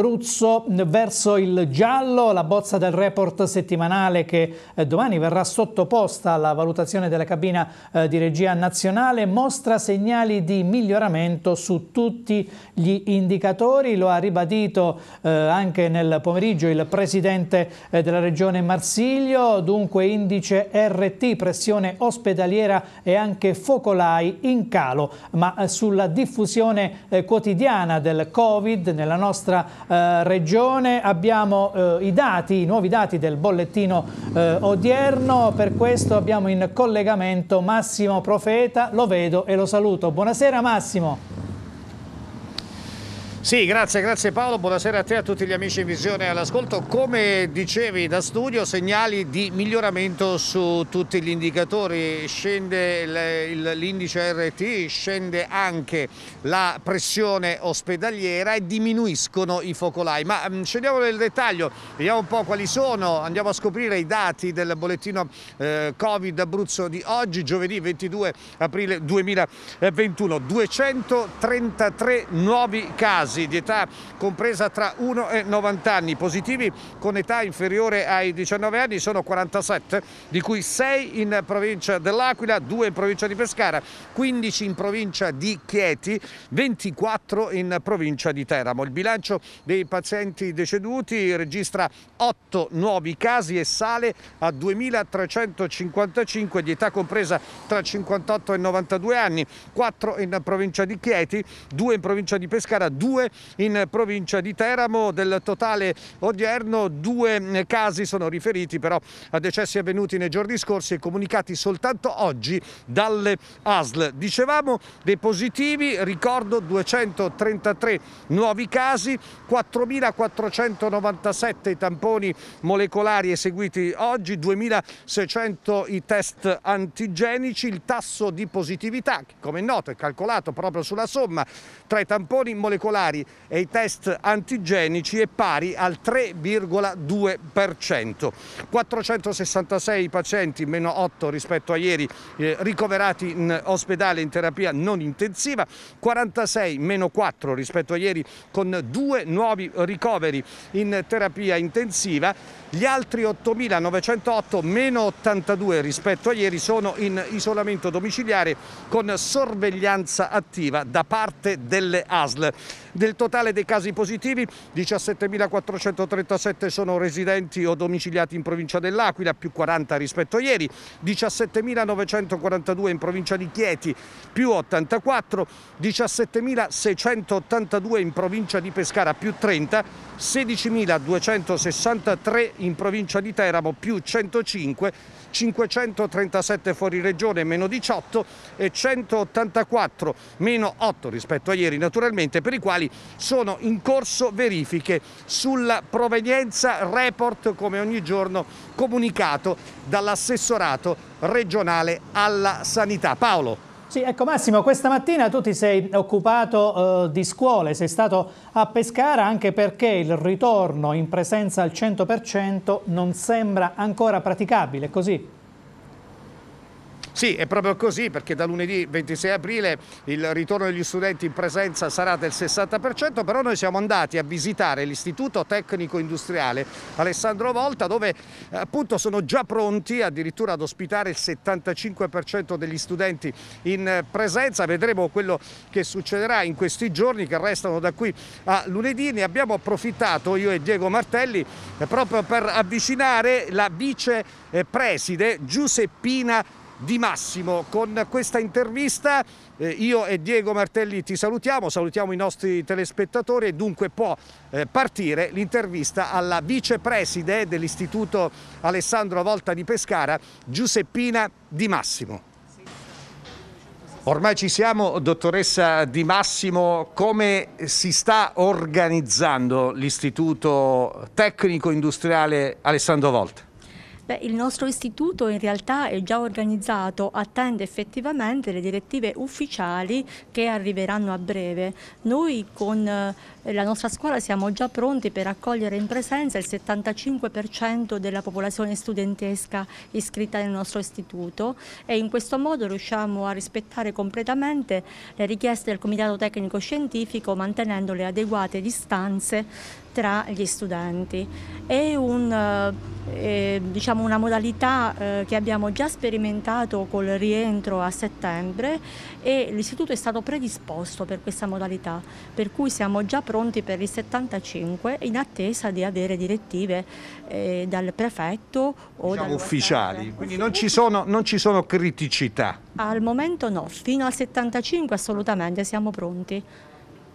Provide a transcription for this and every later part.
Abruzzo verso il giallo, la bozza del report settimanale che eh, domani verrà sottoposta alla valutazione della cabina eh, di regia nazionale mostra segnali di miglioramento su tutti gli indicatori, lo ha ribadito eh, anche nel pomeriggio il presidente della regione Marsiglio, dunque indice RT, pressione ospedaliera e anche focolai in calo, ma sulla diffusione quotidiana del Covid nella nostra eh, regione. Abbiamo eh, i dati, i nuovi dati del bollettino eh, odierno, per questo abbiamo in collegamento Massimo Profeta, lo vedo e lo saluto. Buonasera Massimo. Sì, grazie, grazie Paolo, buonasera a te e a tutti gli amici in visione e all'ascolto. Come dicevi da studio, segnali di miglioramento su tutti gli indicatori, scende l'indice RT, scende anche la pressione ospedaliera e diminuiscono i focolai. Ma mm, scendiamo nel dettaglio, vediamo un po' quali sono, andiamo a scoprire i dati del bollettino eh, Covid Abruzzo di oggi, giovedì 22 aprile 2021, 233 nuovi casi casi di età compresa tra 1 e 90 anni, positivi con età inferiore ai 19 anni sono 47, di cui 6 in provincia dell'Aquila, 2 in provincia di Pescara, 15 in provincia di Chieti, 24 in provincia di Teramo. Il bilancio dei pazienti deceduti registra 8 nuovi casi e sale a 2355 di età compresa tra 58 e 92 anni, 4 in provincia di Chieti, 2 in provincia di Pescara, 2 2 in provincia di Teramo. Del totale odierno due eh, casi sono riferiti però a decessi avvenuti nei giorni scorsi e comunicati soltanto oggi dalle ASL. Dicevamo dei positivi, ricordo 233 nuovi casi, 4.497 i tamponi molecolari eseguiti oggi, 2.600 i test antigenici, il tasso di positività che come è noto è calcolato proprio sulla somma tra i tamponi molecolari basilari e i test antigenici è pari al 3,2%. 466 pazienti, meno 8 rispetto a ieri, eh, ricoverati in ospedale in terapia non intensiva, 46 meno 4 rispetto a ieri con due nuovi ricoveri in terapia intensiva. Gli altri 8.908 meno 82 rispetto a ieri sono in isolamento domiciliare con sorveglianza attiva da parte delle ASL. Del totale dei casi positivi 17.437 sono residenti o domiciliati in provincia dell'Aquila, più 40 rispetto a ieri, 17.942 in provincia di Chieti, più 84, 17.682 in provincia di Pescara, più 30, 16.263 in provincia di Teramo, più 105, 537 fuori regione, meno 18 e 184, meno 8 rispetto a ieri naturalmente, per i quali sono in corso verifiche sulla provenienza report come ogni giorno comunicato dall'assessorato regionale alla sanità. Paolo. Sì, ecco Massimo, questa mattina tu ti sei occupato eh, di scuole, sei stato a Pescara anche perché il ritorno in presenza al 100% non sembra ancora praticabile, è così? Sì, è proprio così perché da lunedì 26 aprile il ritorno degli studenti in presenza sarà del 60%, però noi siamo andati a visitare l'Istituto Tecnico Industriale Alessandro Volta dove appunto sono già pronti addirittura ad ospitare il 75% degli studenti in presenza. Vedremo quello che succederà in questi giorni che restano da qui a lunedì. Ne abbiamo approfittato io e Diego Martelli eh, proprio per avvicinare la vice eh, preside Giuseppina di Massimo. Con questa intervista eh, io e Diego Martelli ti salutiamo, salutiamo i nostri telespettatori e dunque può eh, partire l'intervista alla vicepreside dell'Istituto Alessandro Volta di Pescara, Giuseppina Di Massimo. Ormai ci siamo, dottoressa Di Massimo, come si sta organizzando l'Istituto Tecnico Industriale Alessandro Volta? Beh, il nostro istituto in realtà è già organizzato, attende effettivamente le direttive ufficiali che arriveranno a breve. Noi con eh, la nostra scuola siamo già pronti per accogliere in presenza il 75% della popolazione studentesca iscritta nel nostro istituto e in questo modo riusciamo a rispettare completamente le richieste del Comitato Tecnico Scientifico mantenendo le adeguate distanze tra gli studenti. È un, eh, diciamo una modalità eh, che abbiamo già sperimentato col rientro a settembre e l'istituto è stato predisposto per questa modalità, per cui siamo già pronti per il 75 in attesa di avere direttive eh, dal prefetto o diciamo ufficiali. Quindi non ci, sono, non ci sono criticità. Al momento no, fino al 75 assolutamente siamo pronti.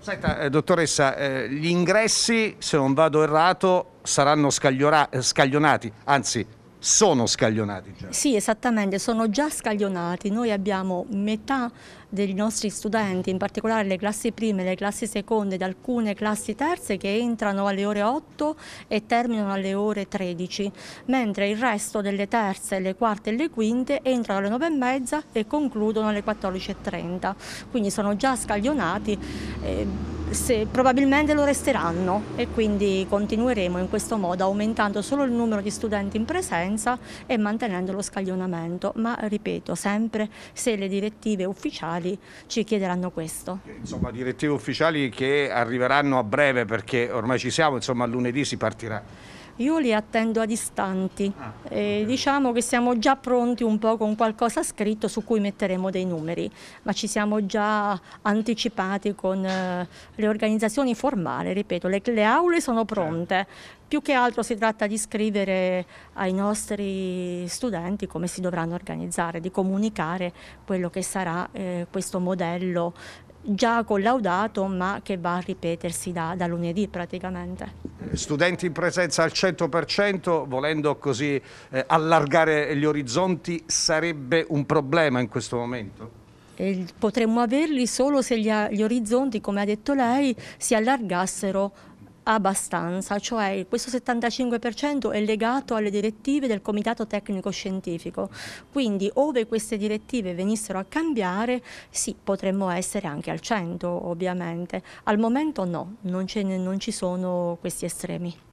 Senta, eh, dottoressa, eh, gli ingressi, se non vado errato, saranno eh, scaglionati, anzi sono scaglionati già. Sì, esattamente, sono già scaglionati. Noi abbiamo metà dei nostri studenti, in particolare le classi prime, le classi seconde ed alcune classi terze che entrano alle ore 8 e terminano alle ore 13, mentre il resto delle terze, le quarte e le quinte entrano alle 9 e mezza e concludono alle 14.30. Quindi sono già scaglionati. Eh, se, probabilmente lo resteranno e quindi continueremo in questo modo aumentando solo il numero di studenti in presenza e mantenendo lo scaglionamento, ma ripeto sempre se le direttive ufficiali ci chiederanno questo. Insomma direttive ufficiali che arriveranno a breve perché ormai ci siamo, insomma lunedì si partirà. Io li attendo a distanti, eh, diciamo che siamo già pronti un po' con qualcosa scritto su cui metteremo dei numeri, ma ci siamo già anticipati con eh, le organizzazioni formali, ripeto, le, le aule sono certo. pronte, più che altro si tratta di scrivere ai nostri studenti come si dovranno organizzare, di comunicare quello che sarà eh, questo modello già collaudato ma che va a ripetersi da, da lunedì praticamente. Studenti in presenza al 100%, volendo così eh, allargare gli orizzonti, sarebbe un problema in questo momento? potremmo averli solo se gli, gli orizzonti, come ha detto lei, si allargassero Abbastanza, cioè questo 75% è legato alle direttive del Comitato Tecnico Scientifico, quindi ove queste direttive venissero a cambiare, sì, potremmo essere anche al 100 ovviamente, al momento no, non, non ci sono questi estremi.